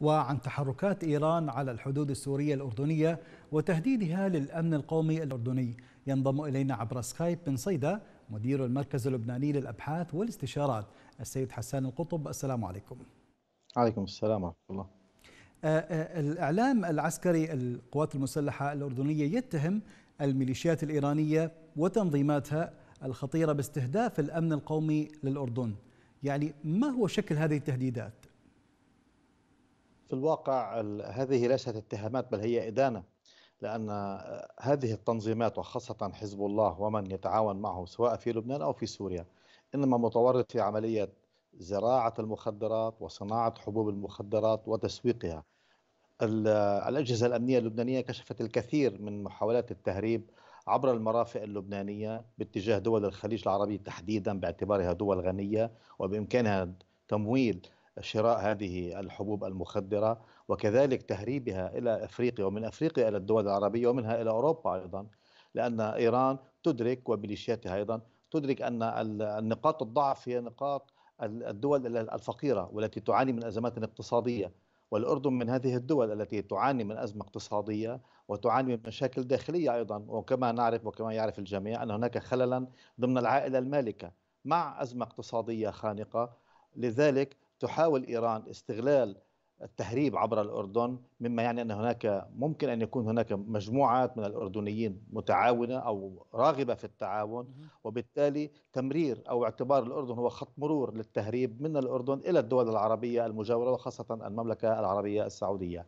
وعن تحركات إيران على الحدود السورية الأردنية وتهديدها للأمن القومي الأردني ينضم إلينا عبر سكايب من صيدا مدير المركز اللبناني للأبحاث والاستشارات السيد حسان القطب السلام عليكم عليكم السلام ورحمة الله أه، أه، الإعلام العسكري القوات المسلحة الأردنية يتهم الميليشيات الإيرانية وتنظيماتها الخطيرة باستهداف الأمن القومي للأردن يعني ما هو شكل هذه التهديدات في الواقع هذه ليست اتهامات بل هي إدانة لأن آه، هذه التنظيمات وخاصة حزب الله ومن يتعاون معه سواء في لبنان أو في سوريا إنما متورط في عملية زراعة المخدرات وصناعة حبوب المخدرات وتسويقها الأجهزة الأمنية اللبنانية كشفت الكثير من محاولات التهريب عبر المرافق اللبنانية باتجاه دول الخليج العربي تحديدا باعتبارها دول غنية وبإمكانها تمويل شراء هذه الحبوب المخدرة وكذلك تهريبها إلى أفريقيا ومن أفريقيا إلى الدول العربية ومنها إلى أوروبا أيضا لأن إيران تدرك وميليشياتها أيضا تدرك أن النقاط الضعف هي نقاط الدول الفقيرة والتي تعاني من أزمات اقتصادية والأردن من هذه الدول التي تعاني من أزمة اقتصادية وتعاني من مشاكل داخلية أيضا وكما نعرف وكما يعرف الجميع أن هناك خللا ضمن العائلة المالكة مع أزمة اقتصادية خانقة لذلك تحاول إيران استغلال التهريب عبر الأردن مما يعني أن هناك ممكن أن يكون هناك مجموعات من الأردنيين متعاونة أو راغبة في التعاون وبالتالي تمرير أو اعتبار الأردن هو خط مرور للتهريب من الأردن إلى الدول العربية المجاورة وخاصة المملكة العربية السعودية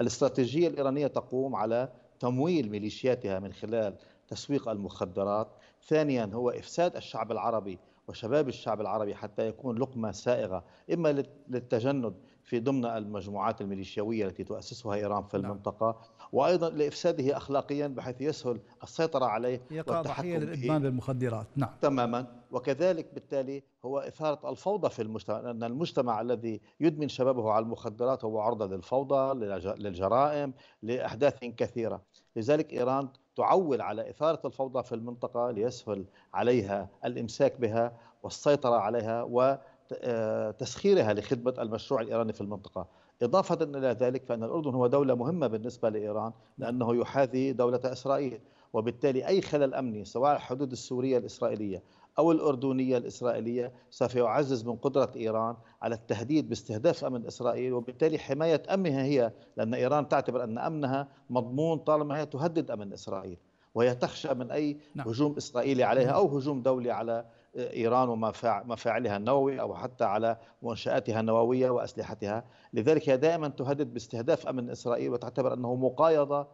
الاستراتيجية الإيرانية تقوم على تمويل ميليشياتها من خلال تسويق المخدرات ثانيا هو إفساد الشعب العربي وشباب الشعب العربي حتى يكون لقمة سائغة إما للتجند في ضمن المجموعات الميليشياوية التي تؤسسها إيران في نعم. المنطقة وأيضا لإفساده أخلاقيا بحيث يسهل السيطرة عليه يقع ضحية للإدمان بالمخدرات نعم تماما وكذلك بالتالي هو إثارة الفوضى في المجتمع لأن المجتمع الذي يدمن شبابه على المخدرات هو عرضة للفوضى للجرائم لأحداث كثيرة لذلك إيران تعول على إثارة الفوضى في المنطقة ليسهل عليها الإمساك بها والسيطرة عليها وتسخيرها آه، لخدمة المشروع الإيراني في المنطقة إضافة إلى ذلك فأن الأردن هو دولة مهمة بالنسبة لإيران لأنه يحاذي دولة إسرائيل وبالتالي أي خلل أمني سواء على الحدود السورية الإسرائيلية أو الأردنية الإسرائيلية سوف يعزز من قدرة إيران على التهديد باستهداف أمن إسرائيل وبالتالي حماية أمنها هي لأن إيران تعتبر أن أمنها مضمون طالما هي تهدد أمن إسرائيل وهي تخشى من أي نعم. هجوم إسرائيلي عليها نعم. أو هجوم دولي على إيران ومفاعلها النووي أو حتى على منشآتها النووية وأسلحتها لذلك هي دائما تهدد باستهداف أمن إسرائيل وتعتبر أنه مقايضة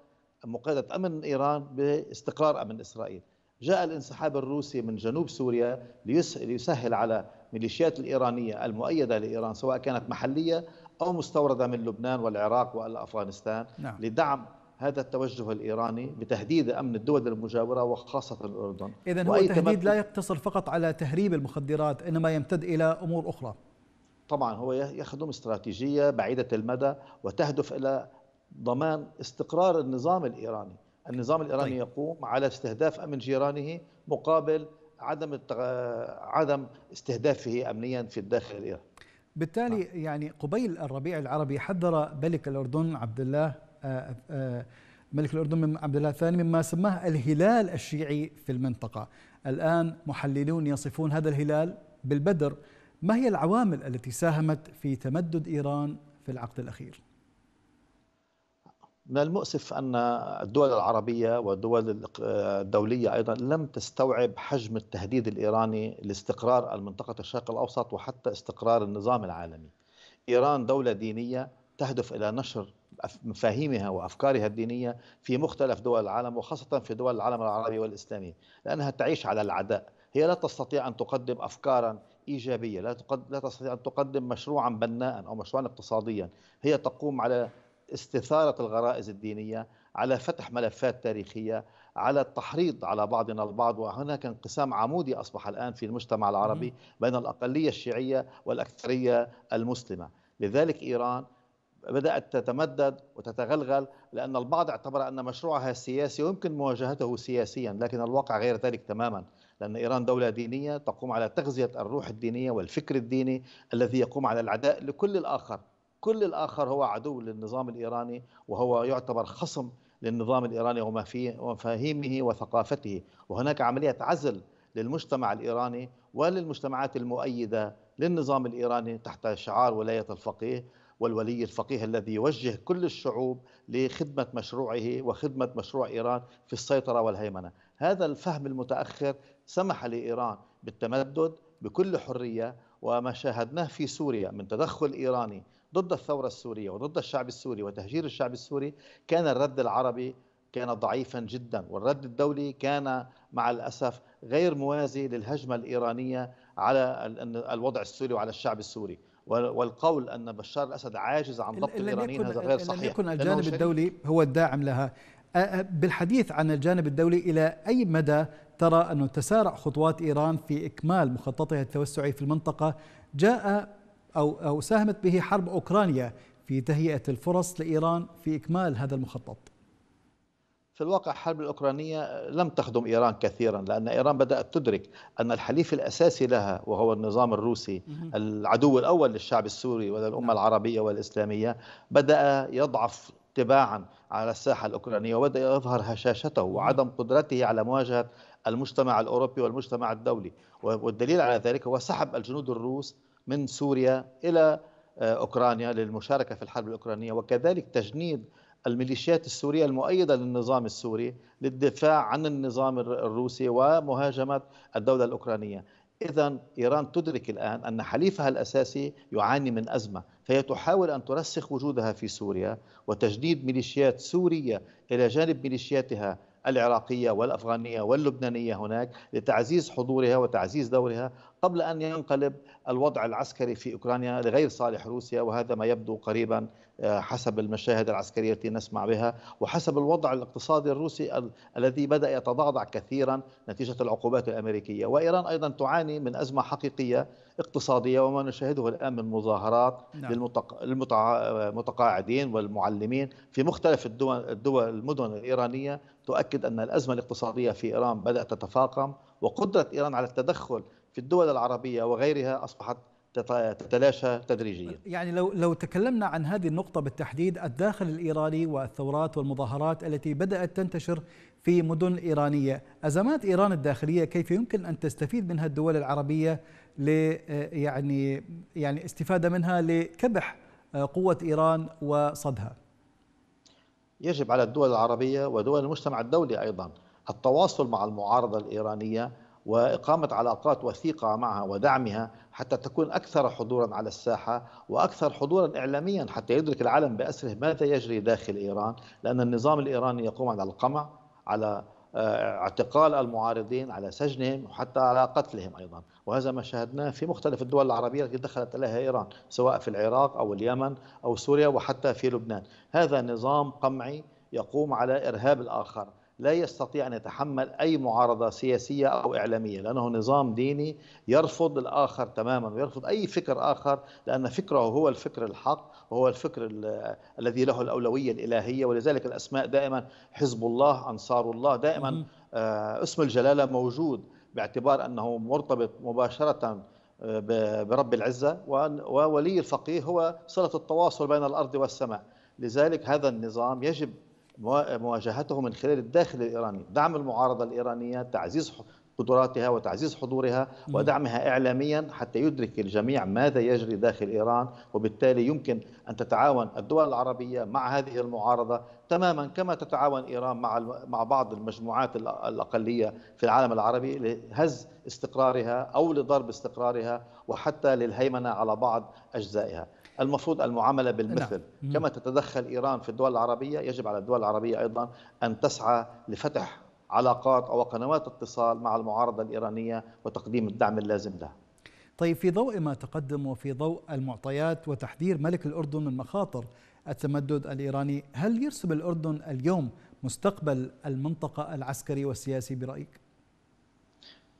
مقايضة أمن إيران باستقرار أمن إسرائيل جاء الانسحاب الروسي من جنوب سوريا ليسهل على ميليشيات الإيرانية المؤيدة لإيران سواء كانت محلية أو مستوردة من لبنان والعراق والأفغانستان نعم. لدعم هذا التوجه الإيراني بتهديد أمن الدول المجاورة وخاصة الأردن إذا هو تهديد لا يقتصر فقط على تهريب المخدرات إنما يمتد إلى أمور أخرى طبعا هو يخدم استراتيجية بعيدة المدى وتهدف إلى ضمان استقرار النظام الإيراني النظام الإيراني طيب. يقوم على استهداف أمن جيرانه مقابل عدم عدم استهدافه أمنيا في الداخل الإيراني بالتالي آه. يعني قبيل الربيع العربي حذر ملك الأردن عبد الله آه، آه، ملك الأردن من عبد الله الثاني مما سماه الهلال الشيعي في المنطقة الآن محللون يصفون هذا الهلال بالبدر ما هي العوامل التي ساهمت في تمدد إيران في العقد الأخير؟ من المؤسف أن الدول العربية والدول الدولية أيضا لم تستوعب حجم التهديد الإيراني لاستقرار المنطقة الشرق الأوسط وحتى استقرار النظام العالمي إيران دولة دينية تهدف إلى نشر مفاهيمها وافكارها الدينيه في مختلف دول العالم وخاصه في دول العالم العربي والاسلامي لانها تعيش على العداء هي لا تستطيع ان تقدم افكارا ايجابيه لا لا تستطيع ان تقدم مشروعا بناء او مشروعا اقتصاديا هي تقوم على استثارة الغرائز الدينية على فتح ملفات تاريخية على التحريض على بعضنا البعض وهناك انقسام عمودي أصبح الآن في المجتمع العربي بين الأقلية الشيعية والأكثرية المسلمة لذلك إيران بدأت تتمدد وتتغلغل لأن البعض اعتبر أن مشروعها السياسي ويمكن مواجهته سياسيا لكن الواقع غير ذلك تماما لأن إيران دولة دينية تقوم على تغذية الروح الدينية والفكر الديني الذي يقوم على العداء لكل الآخر كل الآخر هو عدو للنظام الإيراني وهو يعتبر خصم للنظام الإيراني ومفاهيمه وثقافته وهناك عملية عزل للمجتمع الإيراني وللمجتمعات المؤيدة للنظام الإيراني تحت شعار ولاية الفقيه والولي الفقيه الذي يوجه كل الشعوب لخدمة مشروعه وخدمة مشروع إيران في السيطرة والهيمنة هذا الفهم المتأخر سمح لإيران بالتمدد بكل حرية وما شاهدناه في سوريا من تدخل إيراني ضد الثورة السورية وضد الشعب السوري وتهجير الشعب السوري كان الرد العربي كان ضعيفا جدا والرد الدولي كان مع الأسف غير موازي للهجمة الإيرانية على الوضع السوري وعلى الشعب السوري والقول أن بشار الأسد عاجز عن ضبط الإيرانيين هذا غير صحيح لم يكن الجانب الدولي هو الداعم لها بالحديث عن الجانب الدولي إلى أي مدى ترى أن تسارع خطوات إيران في إكمال مخططها التوسعي في المنطقة جاء أو, أو ساهمت به حرب أوكرانيا في تهيئة الفرص لإيران في إكمال هذا المخطط في الواقع الحرب الأوكرانية لم تخدم إيران كثيرا لأن إيران بدأت تدرك أن الحليف الأساسي لها وهو النظام الروسي العدو الأول للشعب السوري وللأمة نعم. العربية والإسلامية بدأ يضعف تباعا على الساحة الأوكرانية وبدأ يظهر هشاشته نعم. وعدم قدرته على مواجهة المجتمع الأوروبي والمجتمع الدولي والدليل على ذلك هو سحب الجنود الروس من سوريا إلى آه، أوكرانيا للمشاركة في الحرب الأوكرانية وكذلك تجنيد الميليشيات السورية المؤيدة للنظام السوري للدفاع عن النظام الروسي ومهاجمة الدولة الأوكرانية إذا إيران تدرك الآن أن حليفها الأساسي يعاني من أزمة فهي تحاول أن ترسخ وجودها في سوريا وتجديد ميليشيات سورية إلى جانب ميليشياتها العراقية والأفغانية واللبنانية هناك لتعزيز حضورها وتعزيز دورها قبل أن ينقلب الوضع العسكري في أوكرانيا لغير صالح روسيا وهذا ما يبدو قريبا آه، حسب المشاهد العسكرية التي نسمع بها وحسب الوضع الاقتصادي الروسي الذي بدأ يتضعضع كثيرا نتيجة العقوبات الأمريكية وإيران أيضا تعاني من أزمة حقيقية اقتصادية وما نشاهده الآن من مظاهرات نعم. للمتقاعدين آه، والمعلمين في مختلف الدول, الدول المدن الإيرانية تؤكد أن الأزمة الاقتصادية في إيران بدأت تتفاقم وقدرة إيران على التدخل في الدول العربية وغيرها أصبحت تتلاشى تدريجيا يعني لو لو تكلمنا عن هذه النقطة بالتحديد الداخل الإيراني والثورات والمظاهرات التي بدأت تنتشر في مدن إيرانية أزمات إيران الداخلية كيف يمكن أن تستفيد منها الدول العربية ل يعني يعني استفادة منها لكبح آه، قوة إيران وصدها يجب على الدول العربية ودول المجتمع الدولي أيضا التواصل مع المعارضة الإيرانية واقامه علاقات وثيقه معها ودعمها حتى تكون اكثر حضورا على الساحه واكثر حضورا اعلاميا حتى يدرك العالم باسره ماذا يجري داخل ايران لان النظام الايراني يقوم على القمع على آه، اعتقال المعارضين على سجنهم وحتى على قتلهم ايضا وهذا ما شاهدناه في مختلف الدول العربيه التي دخلت اليها ايران سواء في العراق او اليمن او سوريا وحتى في لبنان هذا نظام قمعي يقوم على ارهاب الاخر لا يستطيع أن يتحمل أي معارضة سياسية أو إعلامية لأنه نظام ديني يرفض الآخر تماما ويرفض أي فكر آخر لأن فكره هو الفكر الحق وهو الفكر الذي له الأولوية الإلهية ولذلك الأسماء دائما حزب الله أنصار الله دائما آه، اسم الجلالة موجود باعتبار أنه مرتبط مباشرة آه، برب العزة وولي الفقيه هو صلة التواصل بين الأرض والسماء لذلك هذا النظام يجب مواجهته من خلال الداخل الإيراني دعم المعارضة الإيرانية تعزيز قدراتها وتعزيز حضورها ودعمها إعلاميا حتى يدرك الجميع ماذا يجري داخل إيران وبالتالي يمكن أن تتعاون الدول العربية مع هذه المعارضة تماما كما تتعاون إيران مع مع بعض المجموعات الأقلية في العالم العربي لهز استقرارها أو لضرب استقرارها وحتى للهيمنة على بعض أجزائها المفروض المعاملة بالمثل نعم. كما تتدخل إيران في الدول العربية يجب على الدول العربية أيضا أن تسعى لفتح علاقات أو قنوات اتصال مع المعارضة الإيرانية وتقديم الدعم اللازم لها طيب في ضوء ما تقدم وفي ضوء المعطيات وتحذير ملك الأردن من مخاطر التمدد الإيراني هل يرسم الأردن اليوم مستقبل المنطقة العسكري والسياسي برأيك؟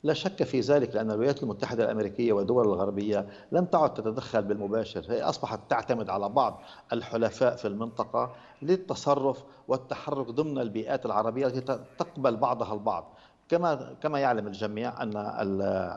لا شك في ذلك لأن الولايات المتحدة الأمريكية والدول الغربية لم تعد تتدخل بالمباشر هي أصبحت تعتمد على بعض الحلفاء في المنطقة للتصرف والتحرك ضمن البيئات العربية التي تقبل بعضها البعض كما كما يعلم الجميع ان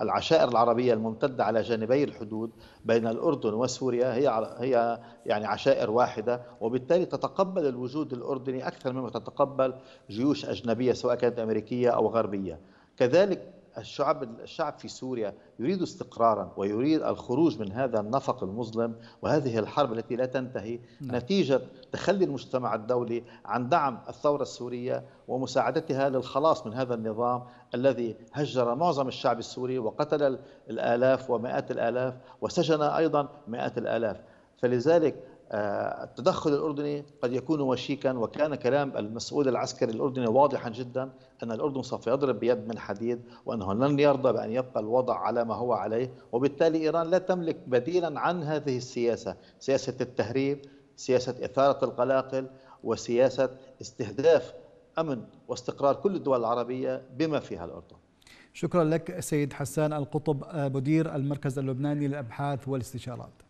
العشائر العربيه الممتده على جانبي الحدود بين الاردن وسوريا هي هي يعني عشائر واحده وبالتالي تتقبل الوجود الاردني اكثر مما تتقبل جيوش اجنبيه سواء كانت امريكيه او غربيه كذلك الشعب الشعب في سوريا يريد استقرارا ويريد الخروج من هذا النفق المظلم وهذه الحرب التي لا تنتهي نعم. نتيجه تخلي المجتمع الدولي عن دعم الثوره السوريه ومساعدتها للخلاص من هذا النظام الذي هجر معظم الشعب السوري وقتل الالاف ومئات الالاف وسجن ايضا مئات الالاف فلذلك آه، التدخل الأردني قد يكون وشيكا وكان كلام المسؤول العسكري الأردني واضحا جدا أن الأردن سوف يضرب بيد من حديد وأنه لن يرضى بأن يبقى الوضع على ما هو عليه وبالتالي إيران لا تملك بديلا عن هذه السياسة سياسة التهريب سياسة إثارة القلاقل وسياسة استهداف أمن واستقرار كل الدول العربية بما فيها الأردن شكرا لك سيد حسان القطب آه، مدير المركز اللبناني للأبحاث والاستشارات